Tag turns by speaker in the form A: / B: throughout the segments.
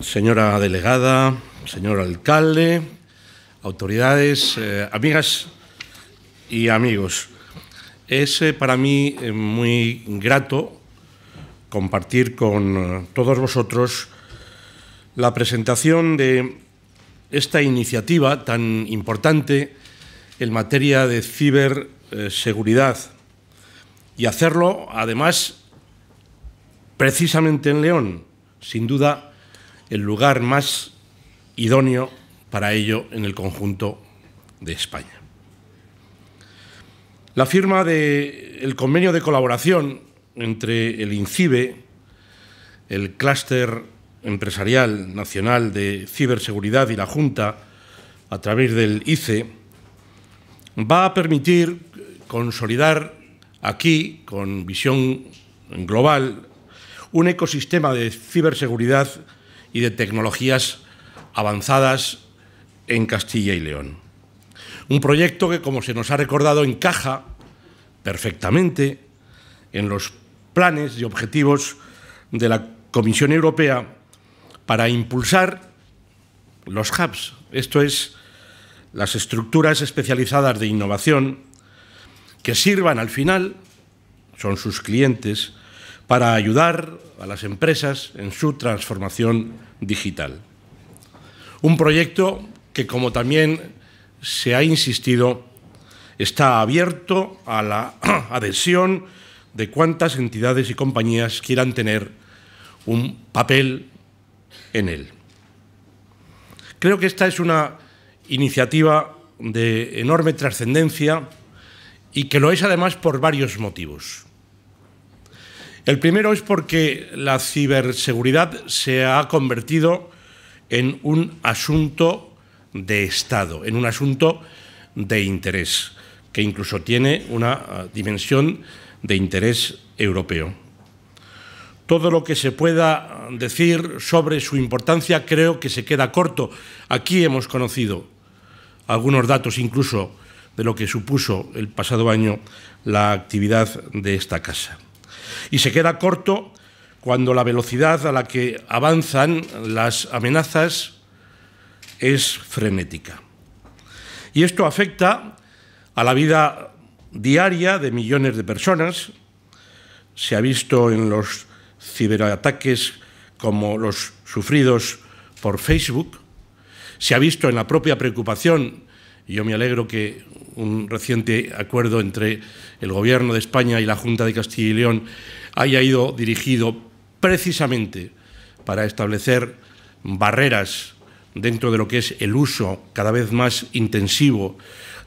A: Señora delegada, señor alcalde, autoridades, eh, amigas y amigos, es eh, para mí eh, muy grato compartir con todos vosotros la presentación de esta iniciativa tan importante en materia de ciberseguridad y hacerlo además precisamente en León, sin duda el lugar más idóneo para ello en el conjunto de España. La firma del convenio de colaboración entre el INCIBE, el clúster empresarial nacional de ciberseguridad y la Junta, a través del ICE, va a permitir consolidar aquí, con visión global, un ecosistema de ciberseguridad y de tecnologías avanzadas en Castilla y León. Un proyecto que, como se nos ha recordado, encaja perfectamente en los planes y objetivos de la Comisión Europea para impulsar los hubs, esto es, las estructuras especializadas de innovación que sirvan al final, son sus clientes, para ayudar a las empresas en su transformación digital. Un proyecto que, como también se ha insistido, está abierto a la adhesión de cuantas entidades y compañías quieran tener un papel en él. Creo que esta es una iniciativa de enorme trascendencia y que lo es además por varios motivos. El primero es porque la ciberseguridad se ha convertido en un asunto de Estado, en un asunto de interés, que incluso tiene una ah, dimensión de interés europeo. Todo lo que se pueda decir sobre su importancia creo que se queda corto. Aquí hemos conocido algunos datos incluso de lo que supuso el pasado año la actividad de esta casa y se queda corto cuando la velocidad a la que avanzan las amenazas es frenética. Y esto afecta a la vida diaria de millones de personas. Se ha visto en los ciberataques como los sufridos por Facebook. Se ha visto en la propia preocupación y yo me alegro que un reciente acuerdo entre el Gobierno de España y la Junta de Castilla y León haya ido dirigido precisamente para establecer barreras dentro de lo que es el uso cada vez más intensivo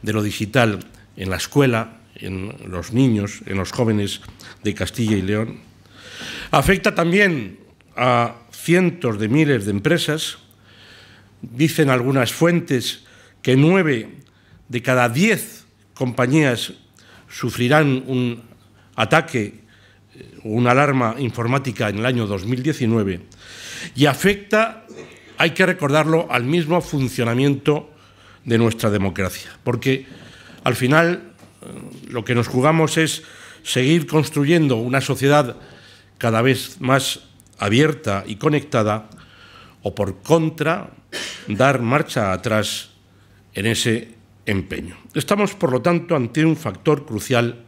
A: de lo digital en la escuela, en los niños, en los jóvenes de Castilla y León. Afecta también a cientos de miles de empresas. Dicen algunas fuentes que nueve de cada diez compañías sufrirán un ataque o eh, una alarma informática en el año 2019 y afecta, hay que recordarlo, al mismo funcionamiento de nuestra democracia. Porque al final eh, lo que nos jugamos es seguir construyendo una sociedad cada vez más abierta y conectada o por contra dar marcha atrás en ese empeño. Estamos, por lo tanto, ante un factor crucial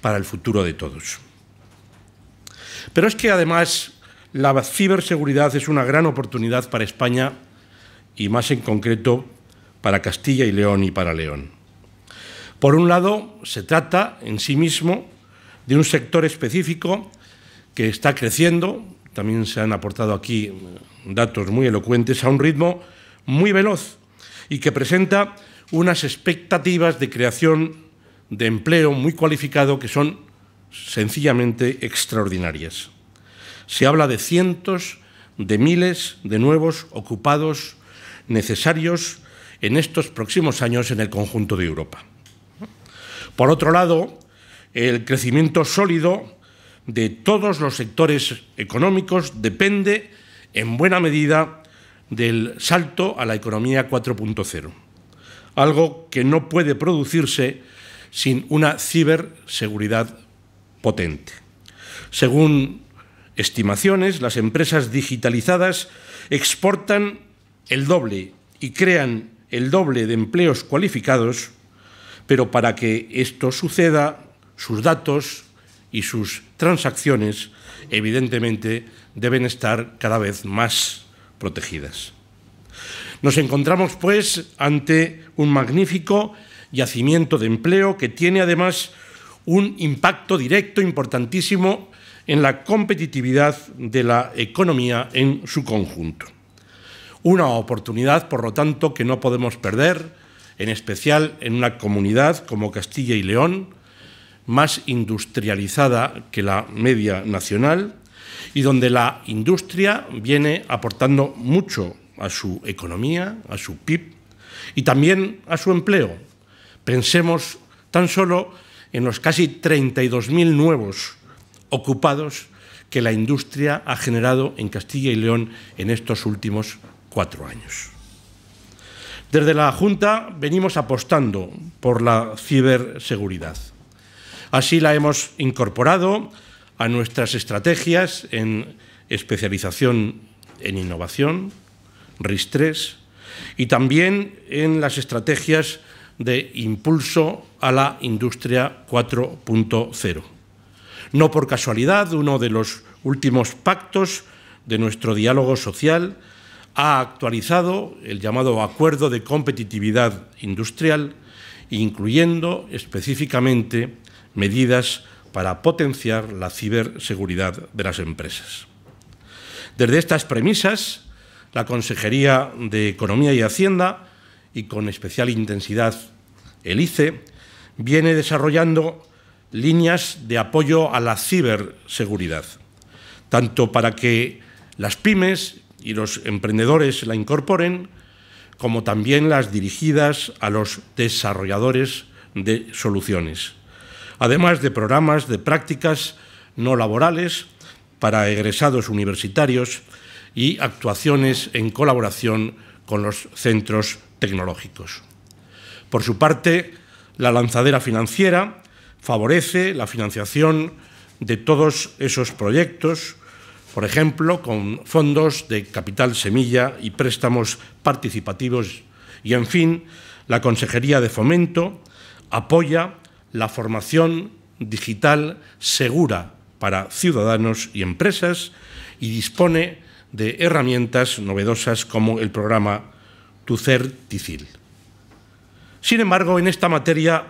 A: para el futuro de todos. Pero es que además la ciberseguridad es una gran oportunidad para España y más en concreto para Castilla y León y para León. Por un lado, se trata en sí mismo de un sector específico que está creciendo, también se han aportado aquí datos muy elocuentes, a un ritmo muy veloz y que presenta unas expectativas de creación de empleo muy cualificado que son sencillamente extraordinarias. Se habla de cientos de miles de nuevos ocupados necesarios en estos próximos años en el conjunto de Europa. Por otro lado, el crecimiento sólido de todos los sectores económicos depende en buena medida del salto a la economía 4.0, algo que no puede producirse sin una ciberseguridad potente. Según estimaciones, las empresas digitalizadas exportan el doble y crean el doble de empleos cualificados, pero para que esto suceda, sus datos y sus transacciones evidentemente deben estar cada vez más protegidas. Nos encontramos, pues, ante un magnífico yacimiento de empleo que tiene además un impacto directo importantísimo en la competitividad de la economía en su conjunto. Una oportunidad, por lo tanto, que no podemos perder, en especial en una comunidad como Castilla y León, más industrializada que la media nacional, y donde la industria viene aportando mucho a su economía, a su PIB y también a su empleo. Pensemos tan solo en los casi 32.000 nuevos ocupados que la industria ha generado en Castilla y León en estos últimos cuatro años. Desde la Junta venimos apostando por la ciberseguridad. Así la hemos incorporado a nuestras estrategias en especialización en innovación, RIS3, y también en las estrategias de impulso a la industria 4.0. No por casualidad, uno de los últimos pactos de nuestro diálogo social ha actualizado el llamado Acuerdo de Competitividad Industrial, incluyendo específicamente medidas para potenciar la ciberseguridad de las empresas. Desde estas premisas, la Consejería de Economía y Hacienda, y con especial intensidad el ICE, viene desarrollando líneas de apoyo a la ciberseguridad, tanto para que las pymes y los emprendedores la incorporen, como también las dirigidas a los desarrolladores de soluciones además de programas de prácticas no laborales para egresados universitarios y actuaciones en colaboración con los centros tecnológicos. Por su parte, la lanzadera financiera favorece la financiación de todos esos proyectos, por ejemplo, con fondos de capital semilla y préstamos participativos y, en fin, la Consejería de Fomento apoya la formación digital segura para ciudadanos y empresas y dispone de herramientas novedosas como el programa TUCER-TICIL. Sin embargo, en esta materia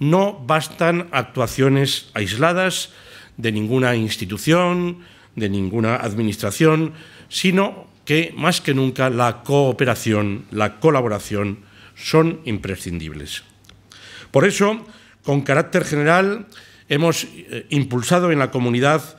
A: no bastan actuaciones aisladas de ninguna institución, de ninguna administración, sino que más que nunca la cooperación, la colaboración son imprescindibles. Por eso, con carácter general, hemos eh, impulsado en la comunidad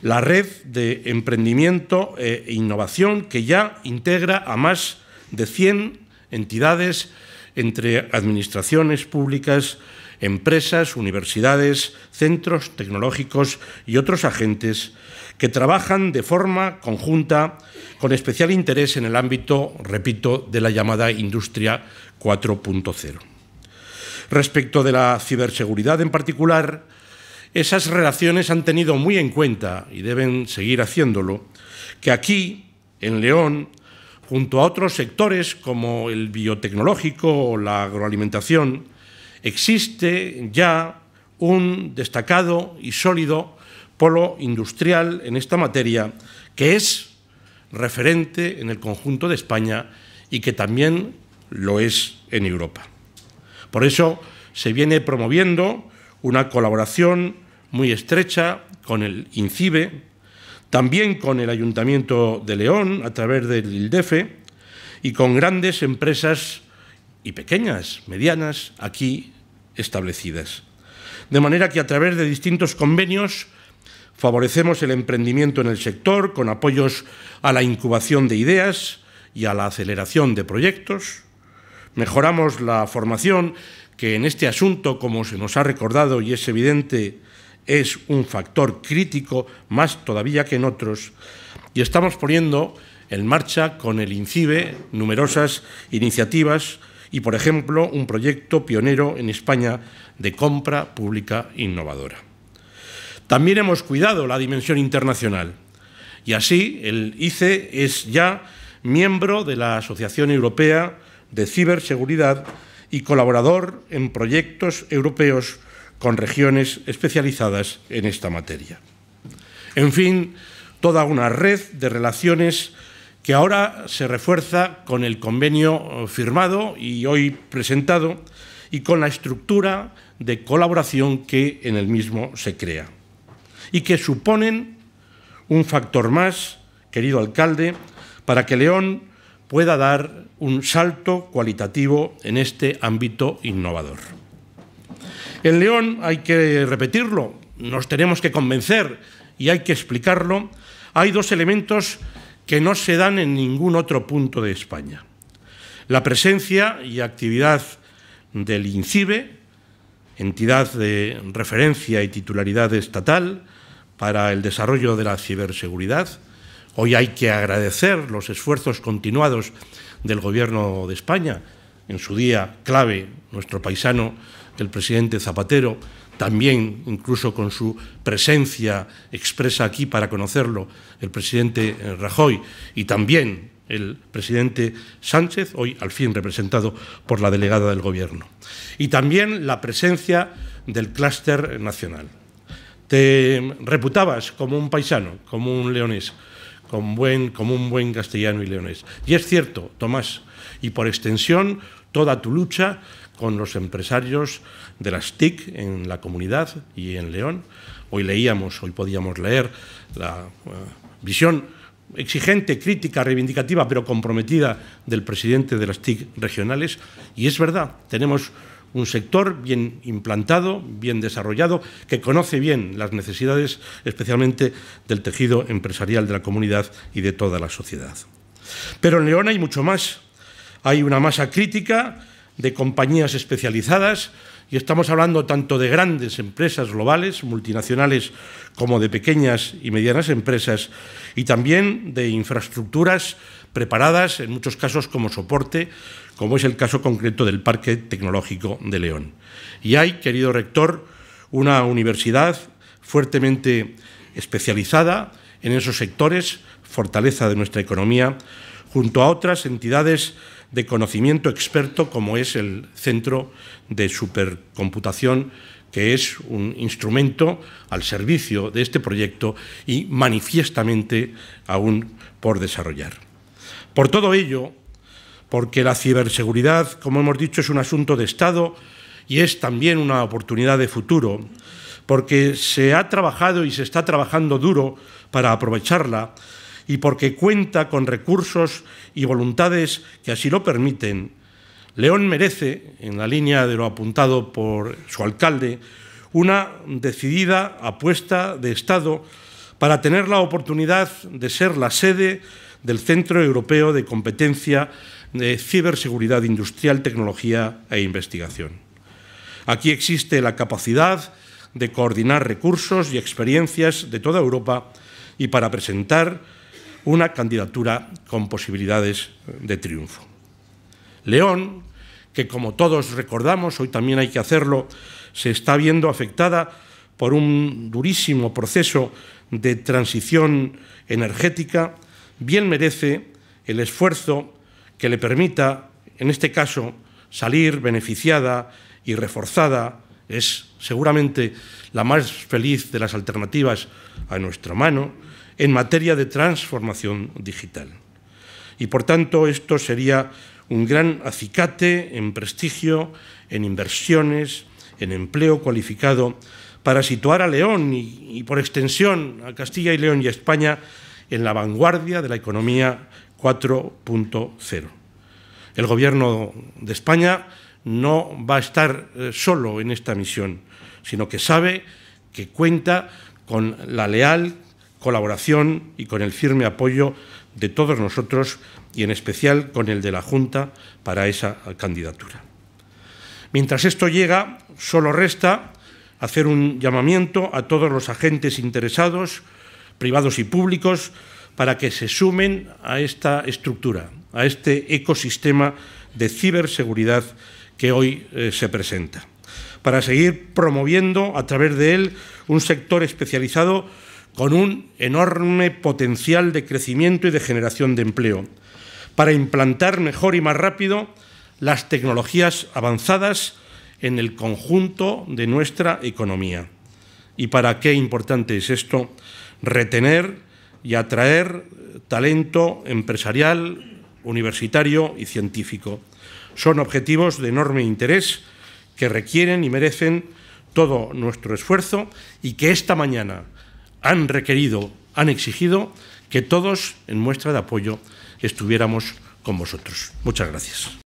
A: la red de emprendimiento eh, e innovación que ya integra a más de 100 entidades entre administraciones públicas, empresas, universidades, centros tecnológicos y otros agentes que trabajan de forma conjunta con especial interés en el ámbito, repito, de la llamada industria 4.0. Respecto de la ciberseguridad en particular, esas relaciones han tenido muy en cuenta, y deben seguir haciéndolo, que aquí, en León, junto a otros sectores como el biotecnológico o la agroalimentación, existe ya un destacado y sólido polo industrial en esta materia que es referente en el conjunto de España y que también lo es en Europa. Por eso se viene promoviendo una colaboración muy estrecha con el INCIBE, también con el Ayuntamiento de León a través del ILDEFE y con grandes empresas y pequeñas, medianas, aquí establecidas. De manera que a través de distintos convenios favorecemos el emprendimiento en el sector con apoyos a la incubación de ideas y a la aceleración de proyectos mejoramos la formación, que en este asunto, como se nos ha recordado y es evidente, es un factor crítico más todavía que en otros, y estamos poniendo en marcha con el INCIBE numerosas iniciativas y, por ejemplo, un proyecto pionero en España de compra pública innovadora. También hemos cuidado la dimensión internacional y así el ICE es ya miembro de la Asociación Europea de ciberseguridad y colaborador en proyectos europeos con regiones especializadas en esta materia. En fin, toda una red de relaciones que ahora se refuerza con el convenio eh, firmado y hoy presentado y con la estructura de colaboración que en el mismo se crea y que suponen un factor más, querido alcalde, para que León pueda dar un salto cualitativo en este ámbito innovador. En León, hay que repetirlo, nos tenemos que convencer y hay que explicarlo, hay dos elementos que no se dan en ningún otro punto de España. La presencia y actividad del INCIBE, entidad de referencia y titularidad estatal para el desarrollo de la ciberseguridad, Hoy hay que agradecer los esfuerzos continuados del Gobierno de España. En su día clave, nuestro paisano, el presidente Zapatero, también incluso con su presencia expresa aquí para conocerlo, el presidente eh, Rajoy y también el presidente Sánchez, hoy al fin representado por la delegada del Gobierno. Y también la presencia del clúster nacional. Te reputabas como un paisano, como un leonés. Con buen, como un buen castellano y leonés. Y es cierto, Tomás, y por extensión, toda tu lucha con los empresarios de las TIC en la comunidad y en León. Hoy leíamos, hoy podíamos leer la eh, visión exigente, crítica, reivindicativa, pero comprometida del presidente de las TIC regionales. Y es verdad, tenemos un sector bien implantado, bien desarrollado, que conoce bien las necesidades especialmente del tejido empresarial de la comunidad y de toda la sociedad. Pero en León hay mucho más. Hay una masa crítica de compañías especializadas y estamos hablando tanto de grandes empresas globales, multinacionales, como de pequeñas y medianas empresas y también de infraestructuras preparadas en muchos casos como soporte, como es el caso concreto del Parque Tecnológico de León. Y hay, querido rector, una universidad fuertemente especializada en esos sectores, fortaleza de nuestra economía, junto a otras entidades de conocimiento experto como es el Centro de Supercomputación, que es un instrumento al servicio de este proyecto y manifiestamente aún por desarrollar. Por todo ello, porque la ciberseguridad, como hemos dicho, es un asunto de Estado y es también una oportunidad de futuro, porque se ha trabajado y se está trabajando duro para aprovecharla y porque cuenta con recursos y voluntades que así lo permiten. León merece, en la línea de lo apuntado por su alcalde, una decidida apuesta de Estado para tener la oportunidad de ser la sede del Centro Europeo de Competencia de Ciberseguridad Industrial, Tecnología e Investigación. Aquí existe la capacidad de coordinar recursos y experiencias de toda Europa y para presentar una candidatura con posibilidades de triunfo. León, que como todos recordamos, hoy también hay que hacerlo, se está viendo afectada por un durísimo proceso de transición energética bien merece el esfuerzo que le permita, en este caso, salir beneficiada y reforzada. Es seguramente la más feliz de las alternativas a nuestra mano en materia de transformación digital. Y por tanto, esto sería un gran acicate en prestigio, en inversiones, en empleo cualificado, para situar a León y, por extensión a Castilla y León y a España en la vanguardia de la economía 4.0. El Gobierno de España no va a estar eh, solo en esta misión, sino que sabe que cuenta con la leal colaboración y con el firme apoyo de todos nosotros y en especial con el de la Junta para esa candidatura. Mientras esto llega, solo resta hacer un llamamiento a todos los agentes interesados, privados y públicos para que se sumen a esta estructura, a este ecosistema de ciberseguridad que hoy eh, se presenta, para seguir promoviendo a través de él un sector especializado con un enorme potencial de crecimiento y de generación de empleo, para implantar mejor y más rápido las tecnologías avanzadas en el conjunto de nuestra economía. ¿Y para qué importante es esto? retener y atraer talento empresarial, universitario y científico. Son objetivos de enorme interés que requieren y merecen todo nuestro esfuerzo y que esta mañana han requerido, han exigido que todos en muestra de apoyo estuviéramos con vosotros. Muchas gracias.